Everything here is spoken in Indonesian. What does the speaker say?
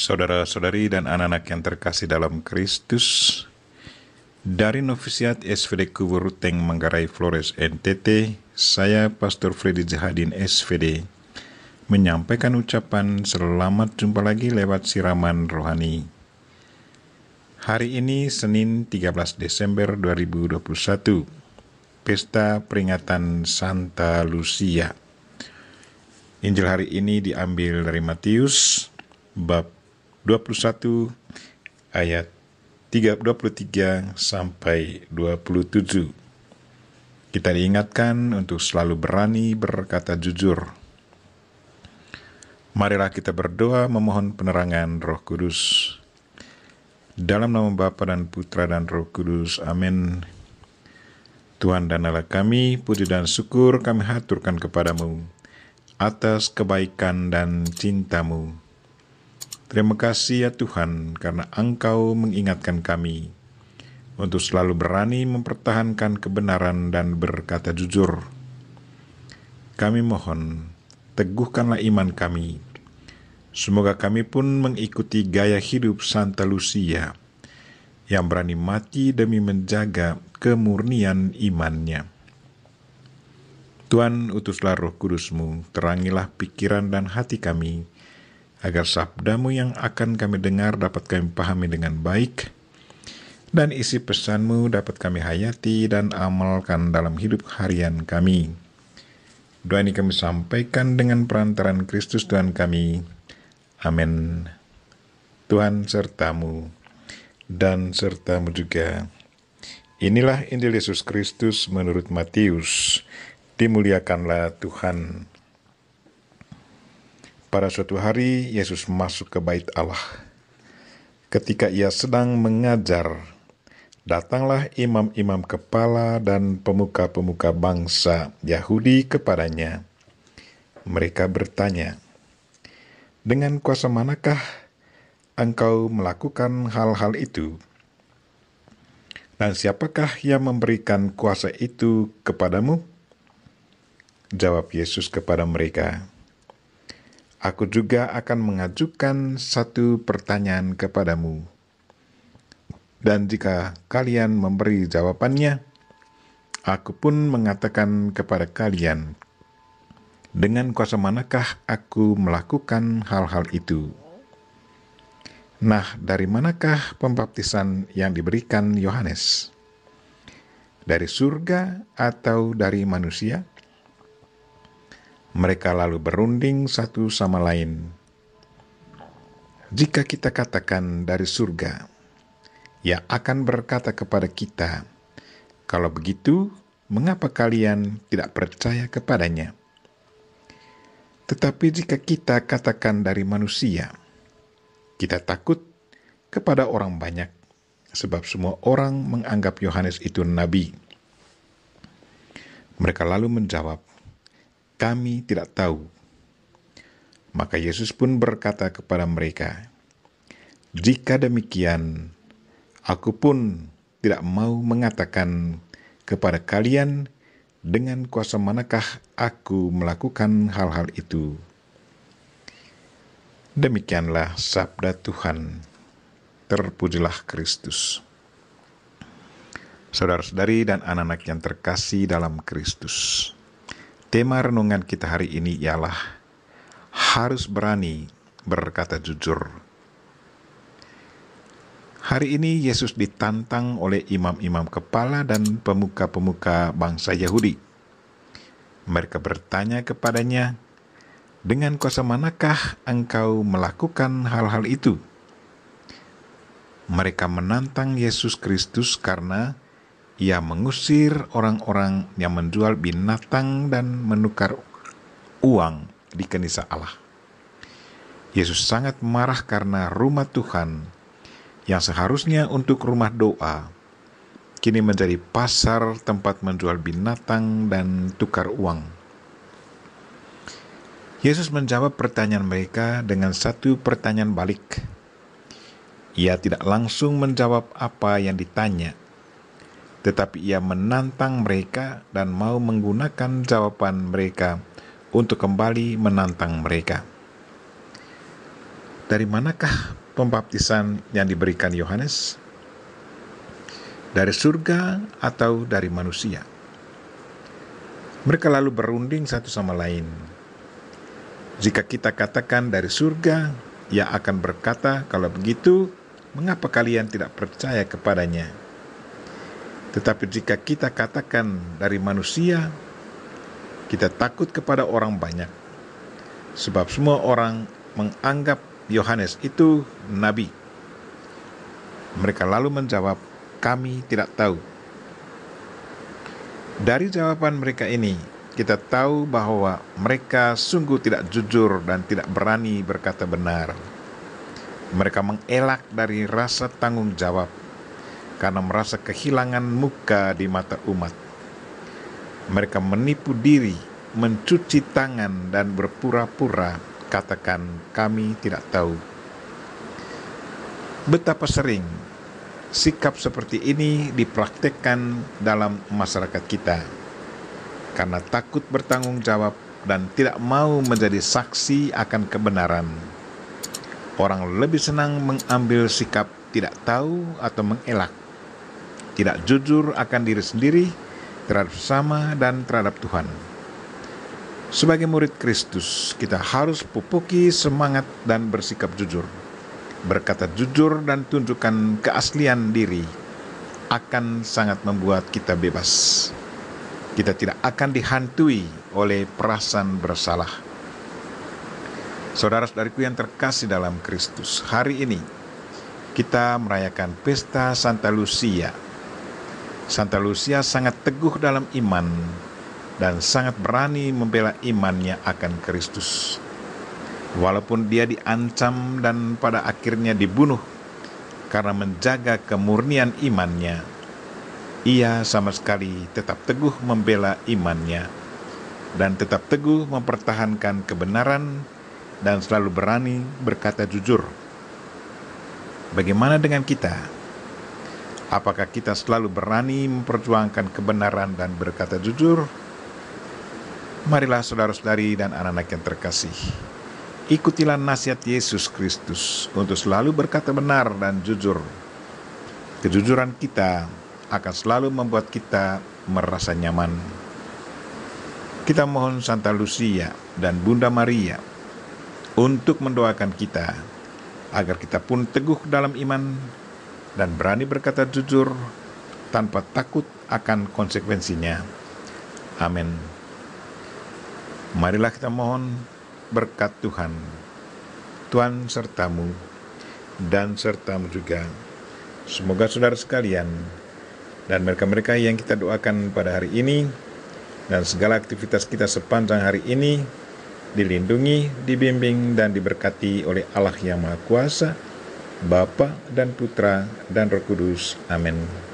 saudara-saudari dan anak-anak yang terkasih dalam Kristus. Dari Novisiat SVD Kuburuteng Manggarai Flores NTT, saya Pastor Freddy Jahadin SVD menyampaikan ucapan selamat jumpa lagi lewat siraman rohani. Hari ini Senin 13 Desember 2021, Pesta Peringatan Santa Lucia. Injil hari ini diambil dari Matius bab 21 ayat 23 sampai 27. Kita diingatkan untuk selalu berani berkata jujur. Marilah kita berdoa memohon penerangan Roh Kudus. Dalam nama Bapa dan Putra dan Roh Kudus. Amin. Tuhan dan Allah kami, puji dan syukur kami haturkan kepadamu atas kebaikan dan cintamu Terima kasih ya Tuhan karena Engkau mengingatkan kami untuk selalu berani mempertahankan kebenaran dan berkata jujur. Kami mohon, teguhkanlah iman kami. Semoga kami pun mengikuti gaya hidup Santa Lucia yang berani mati demi menjaga kemurnian imannya. Tuhan utuslah roh kudusmu, terangilah pikiran dan hati kami, agar sabdamu yang akan kami dengar dapat kami pahami dengan baik, dan isi pesanmu dapat kami hayati dan amalkan dalam hidup harian kami. Doa ini kami sampaikan dengan perantaran Kristus Tuhan kami. Amin. Tuhan sertamu dan sertamu juga. Inilah Injil Yesus Kristus menurut Matius. Dimuliakanlah Tuhan. Pada suatu hari, Yesus masuk ke bait Allah. Ketika ia sedang mengajar, datanglah imam-imam kepala dan pemuka-pemuka bangsa Yahudi kepadanya. Mereka bertanya, "Dengan kuasa manakah engkau melakukan hal-hal itu?" Dan siapakah yang memberikan kuasa itu kepadamu? Jawab Yesus kepada mereka, aku juga akan mengajukan satu pertanyaan kepadamu. Dan jika kalian memberi jawabannya, aku pun mengatakan kepada kalian, dengan kuasa manakah aku melakukan hal-hal itu? Nah, dari manakah pembaptisan yang diberikan Yohanes? Dari surga atau dari manusia? Mereka lalu berunding satu sama lain. Jika kita katakan dari surga, ia akan berkata kepada kita, "Kalau begitu, mengapa kalian tidak percaya kepadanya?" Tetapi jika kita katakan dari manusia, kita takut kepada orang banyak, sebab semua orang menganggap Yohanes itu nabi. Mereka lalu menjawab, kami tidak tahu. Maka Yesus pun berkata kepada mereka, "Jika demikian, aku pun tidak mau mengatakan kepada kalian dengan kuasa manakah aku melakukan hal-hal itu." Demikianlah sabda Tuhan. Terpujilah Kristus. Saudara-saudari dan anak-anak yang terkasih dalam Kristus. Tema renungan kita hari ini ialah harus berani berkata jujur. Hari ini Yesus ditantang oleh imam-imam kepala dan pemuka-pemuka bangsa Yahudi. Mereka bertanya kepadanya, "Dengan kuasa manakah engkau melakukan hal-hal itu?" Mereka menantang Yesus Kristus karena ia mengusir orang-orang yang menjual binatang dan menukar uang di kenisa Allah. Yesus sangat marah karena rumah Tuhan yang seharusnya untuk rumah doa kini menjadi pasar tempat menjual binatang dan tukar uang. Yesus menjawab pertanyaan mereka dengan satu pertanyaan balik. Ia tidak langsung menjawab apa yang ditanya, tetapi ia menantang mereka dan mau menggunakan jawaban mereka untuk kembali menantang mereka. Dari manakah pembaptisan yang diberikan Yohanes? Dari surga atau dari manusia? Mereka lalu berunding satu sama lain. Jika kita katakan dari surga, ia akan berkata, "Kalau begitu, mengapa kalian tidak percaya kepadanya?" Tetapi jika kita katakan dari manusia, kita takut kepada orang banyak. Sebab semua orang menganggap Yohanes itu nabi. Mereka lalu menjawab, kami tidak tahu. Dari jawaban mereka ini, kita tahu bahwa mereka sungguh tidak jujur dan tidak berani berkata benar. Mereka mengelak dari rasa tanggung jawab karena merasa kehilangan muka di mata umat. Mereka menipu diri, mencuci tangan, dan berpura-pura katakan kami tidak tahu. Betapa sering sikap seperti ini dipraktekkan dalam masyarakat kita karena takut bertanggung jawab dan tidak mau menjadi saksi akan kebenaran. Orang lebih senang mengambil sikap tidak tahu atau mengelak tidak jujur akan diri sendiri, terhadap sesama, dan terhadap Tuhan. Sebagai murid Kristus, kita harus pupuki semangat dan bersikap jujur. Berkata jujur dan tunjukkan keaslian diri akan sangat membuat kita bebas. Kita tidak akan dihantui oleh perasaan bersalah. Saudara-saudariku yang terkasih dalam Kristus, hari ini kita merayakan pesta Santa Lucia Santa Lucia sangat teguh dalam iman dan sangat berani membela imannya akan Kristus. Walaupun dia diancam dan pada akhirnya dibunuh karena menjaga kemurnian imannya, ia sama sekali tetap teguh membela imannya dan tetap teguh mempertahankan kebenaran dan selalu berani berkata jujur. Bagaimana dengan kita? Apakah kita selalu berani memperjuangkan kebenaran dan berkata jujur? Marilah saudara-saudari dan anak-anak yang terkasih. Ikutilah nasihat Yesus Kristus untuk selalu berkata benar dan jujur. Kejujuran kita akan selalu membuat kita merasa nyaman. Kita mohon Santa Lucia dan Bunda Maria untuk mendoakan kita agar kita pun teguh dalam iman dan berani berkata jujur tanpa takut akan konsekuensinya. Amin. Marilah kita mohon berkat Tuhan. Tuhan sertamu dan sertamu juga. Semoga saudara sekalian dan mereka-mereka yang kita doakan pada hari ini dan segala aktivitas kita sepanjang hari ini dilindungi, dibimbing, dan diberkati oleh Allah yang Maha Kuasa, Bapa dan Putra dan Roh Kudus. Amin.